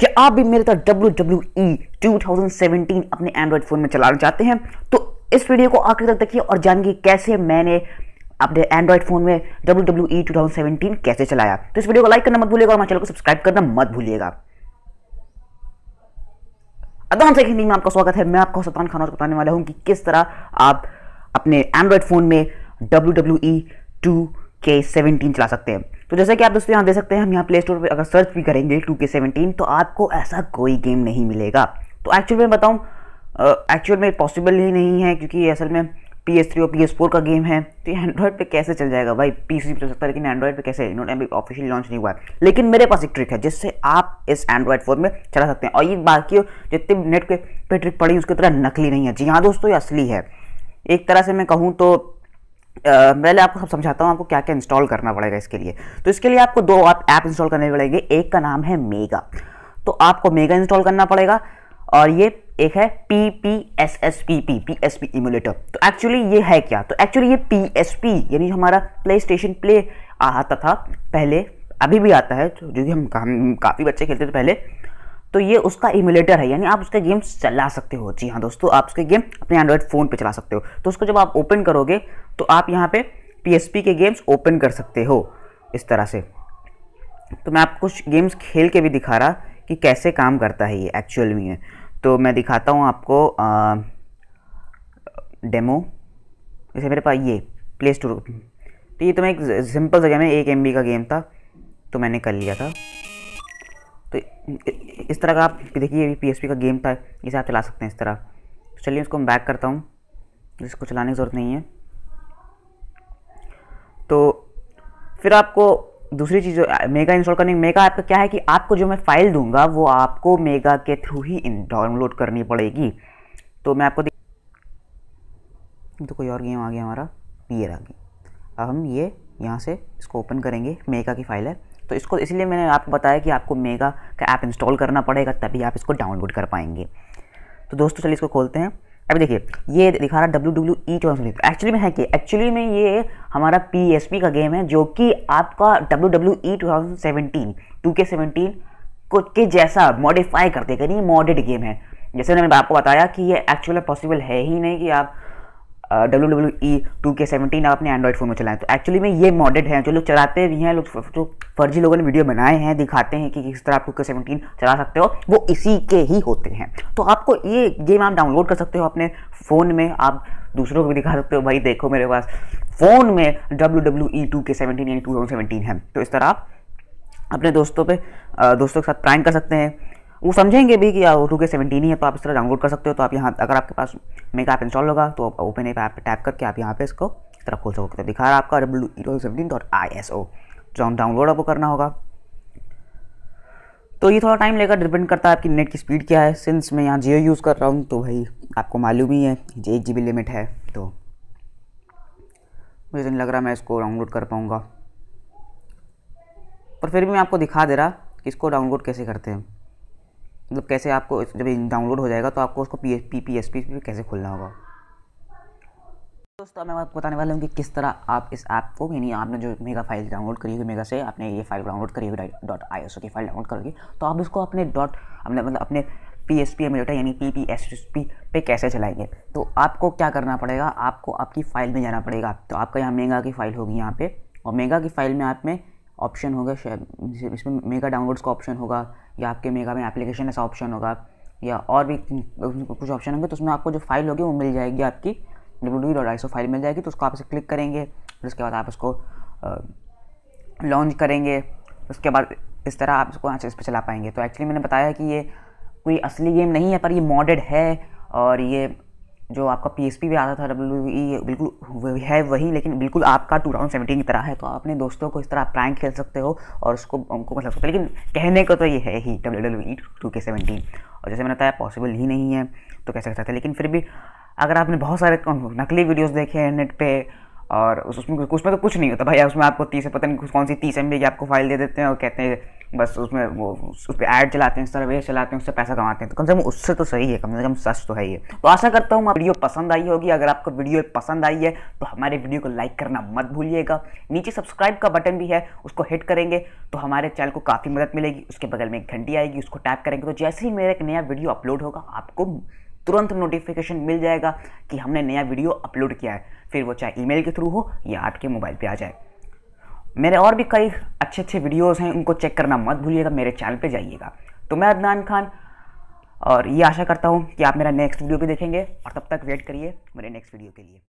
कि आप भी मेरे तरह डब्ल्यू डब्ल्यू ई टू अपने एंड्रॉयड फ़ोन में चलाना चाहते हैं तो इस वीडियो को आखिर तक देखिए और जानिए कैसे मैंने अपने एंड्रॉयड फ़ोन में डब्ल्यू डब्ल्यू ई टू कैसे चलाया तो इस वीडियो को लाइक करना मत भूलिएगा और हमारे चैनल को सब्सक्राइब करना मत भूलिएगा अदान से हिंदी में आपका स्वागत है मैं आपको सतान खान और बताने वाला हूँ कि किस तरह आप अपने एंड्रॉयड फ़ोन में W W E two K seventeen चला सकते हैं तो जैसा कि आप दोस्तों यहाँ देख सकते हैं हम यहाँ प्ले स्टोर पर अगर सर्च भी करेंगे टू के सेवनटीन तो आपको ऐसा कोई गेम नहीं मिलेगा तो एक्चुअल में बताऊँ एक्चुअल में पॉसिबल ही नहीं है क्योंकि असल में पी एस थ्री और पी एस फोर का गेम है तो ये एंड्रॉयड पर कैसे चल जाएगा भाई पी सी चल सकता है लेकिन एंड्रॉयड पर कैसे इन्होंने अभी ऑफिशियल लॉन्च नहीं हुआ है लेकिन मेरे पास एक ट्रिक है जिससे आप इस एंड्रॉयड फोन में चला सकते हैं और ये बाकी जितने नेट के पे ट्रिक पड़ी उसकी तरह नकली नहीं है जी हाँ दोस्तों ये असली है एक तरह से मैं कहूँ तो पहले आपको सब समझाता हूँ आपको क्या क्या इंस्टॉल करना पड़ेगा इसके लिए तो इसके लिए आपको दो आप ऐप इंस्टॉल करने पड़ेंगे एक का नाम है मेगा तो आपको मेगा इंस्टॉल करना पड़ेगा और ये एक है P P S S P P P S P emulator तो एक्चुअली ये है क्या तो एक्चुअली ये पी एस पी यानी हमारा प्ले स्टेशन प्ले आता था पहले अभी भी आता है जो कि हम, हम काफ़ी बच्चे खेलते थे पहले तो ये उसका इमुलेटर है यानी आप उसके गेम्स चला सकते हो जी हाँ दोस्तों आप उसके गेम अपने एंड्रॉयड फ़ोन पे चला सकते हो तो उसको जब आप ओपन करोगे तो आप यहाँ पे पी के गेम्स ओपन कर सकते हो इस तरह से तो मैं आपको कुछ गेम्स खेल के भी दिखा रहा कि कैसे काम करता है ये एक्चुअल में तो मैं दिखाता हूँ आपको आ, डेमो जैसे मेरे पास ये प्ले स्टोर तो ये तो मैं एक सिंपल सा गेम है एक एम का गेम था तो मैंने कर लिया था तो इस तरह का आप देखिए अभी पी का गेम था इसे आप चला सकते हैं इस तरह तो चलिए इसको मैं बैक करता हूँ इसको चलाने की ज़रूरत नहीं है तो फिर आपको दूसरी चीज़ मेगा इंस्टॉल करने मेगा ऐप का क्या है कि आपको जो मैं फ़ाइल दूंगा वो आपको मेगा के थ्रू ही डाउनलोड करनी पड़ेगी तो मैं आपको तो कोई और गेम आ गया हमारा ये रहा गेम अब हम ये यहाँ से इसको ओपन करेंगे मेगा की फ़ाइल है तो इसको इसलिए मैंने आपको बताया कि आपको मेगा का ऐप इंस्टॉल करना पड़ेगा तभी आप इसको डाउनलोड कर पाएंगे तो दोस्तों चलिए इसको खोलते हैं अभी देखिए ये दिखा रहा डब्ल्यू डब्ल्यू ई चौदह एक्चुअली में है कि एक्चुअली में ये हमारा पी एस पी का गेम है जो कि आपका W W E e two thousand seventeen two K seventeen को के जैसा मॉडिफाई करते कहीं मॉडेड गेम है जैसे मैंने आपको बताया कि ये एक्चुअल पॉसिबल है ही नहीं कि आप W W E two K seventeen आपने एंड्रॉइड फ़ोन में चलाएं तो एक्चुअली में ये मॉडेड है जो लोग चलाते भी हैं लोग जो फर्जी लोगों ने वीडियो बनाए हैं दिखाते हैं कि किस तरह आप टू के सेवनटीन चला सकते हो वो इसी के ही होते हैं तो आपको ये गेम आप डाउनलोड कर सकते हो अपने फ़ोन में आप दूसरों को भी दिखा सकते हो भाई देखो मेरे पास फ़ोन में W W E two K seventeen यानी टू थाउजेंड सेवनटीन है तो इस तरह आप अपने दोस्तों पे दोस्तों के साथ प्रैंक कर सकते हैं वो समझेंगे भी कि ओ टू के सेवेंटीन ही है तो आप इस तरह डाउनलोड कर सकते हो तो आप यहाँ अगर आपके पास मेक ऐप इंस्टॉल होगा तो आप ओपन एप ऐप टैप करके आप यहाँ पे इसको इस तरह खोल सकोगे तो दिखा रहा है आपका W seventeen dot I S O जो डाउनलोड आपको करना होगा तो ये थोड़ा टाइम लेगा डिपेंड करता है आपकी नेट की स्पीड क्या है सिंस मैं यहाँ जियो यूज़ कर रहा हूँ तो भाई आपको मालूम ही है एक जी लिमिट है तो मुझे तो नहीं लग रहा मैं इसको डाउनलोड कर पाऊँगा पर फिर भी मैं आपको दिखा दे रहा कि इसको डाउनलोड कैसे करते हैं मतलब कैसे आपको जब डाउनलोड हो जाएगा तो आपको उसको P S P P S P कैसे खोलना होगा दोस्तों मैं आपको बताने वाला हूँ कि किस तरह आप इस ऐप को यानी आपने जो मेगा फाइल डाउनलोड करी होगी मेगा से आपने ये फाइल डाउनलोड करी होगी डॉट आई एस की फाइल डाउनलोड करोगे तो आप इसको अपने डॉट अपने मतलब अपने पी एस पी एमुलेटर यानी P P S S P पे कैसे चलाएंगे तो आपको क्या करना पड़ेगा आपको आपकी फ़ाइल में जाना पड़ेगा तो आपका यहाँ मेगा की फ़ाइल होगी यहाँ पे और मेगा की फ़ाइल में आप में ऑप्शन होगा इसमें मेगा डाउनलोड्स का ऑप्शन होगा या आपके मेगा में एप्लीकेशन ऐसा ऑप्शन होगा या और भी कुछ ऑप्शन होंगे तो उसमें आपको जो फाइल होगी वो मिल जाएगी आपकी W W dot I file मिल जाएगी तो उसको आप इसे क्लिक करेंगे फिर उसके बाद आप उसको लॉन्च करेंगे उसके बाद इस तरह आप इसको अच्छे इस पर चला पाएंगे तो एक्चुअली मैंने बताया कि ये कोई असली गेम नहीं है पर ये मॉडेड है और ये जो आपका पी एस पी भी आता था डब्ल्यू e, ई बिल्कुल है वही लेकिन बिल्कुल आपका टू थाउजेंड सेवेंटीन की तरह है तो आप अपने दोस्तों को इस तरह प्रैंक खेल सकते हो और उसको उनको मतलब सकते हो लेकिन कहने को तो ये है ही W W E two K seventeen और जैसे मैंने बताया पॉसिबल ही नहीं है तो कह सकते थे लेकिन फिर भी अगर आपने बहुत सारे नकली वीडियोज़ देखे हैं नेट पर और उसमें उसमें तो कुछ नहीं होता भाई उसमें आपको तीस पता नहीं कौन सी तीस एम की आपको फाइल दे देते हैं और कहते हैं बस उसमें वो उस पर ऐड चलाते हैं सर्वे चलाते हैं उससे पैसा कमाते हैं तो कम से कम उससे तो सही है कम से कम सच तो है ये तो आशा करता हूँ वीडियो पसंद आई होगी अगर आपको वीडियो पसंद आई है तो हमारे वीडियो को लाइक करना मत भूलिएगा नीचे सब्सक्राइब का बटन भी है उसको हिट करेंगे तो हमारे चैनल को काफ़ी मदद मिलेगी उसके बगल में एक घंटी आएगी उसको टैप करेंगे तो जैसे ही मेरा एक नया वीडियो अपलोड होगा आपको तुरंत नोटिफिकेशन मिल जाएगा कि हमने नया वीडियो अपलोड किया है फिर वो चाहे ईमेल के थ्रू हो या आपके मोबाइल पे आ जाए मेरे और भी कई अच्छे अच्छे वीडियोस हैं उनको चेक करना मत भूलिएगा मेरे चैनल पे जाइएगा तो मैं अदनान खान और ये आशा करता हूँ कि आप मेरा नेक्स्ट वीडियो भी देखेंगे और तब तक वेट करिए मेरे नेक्स्ट वीडियो के लिए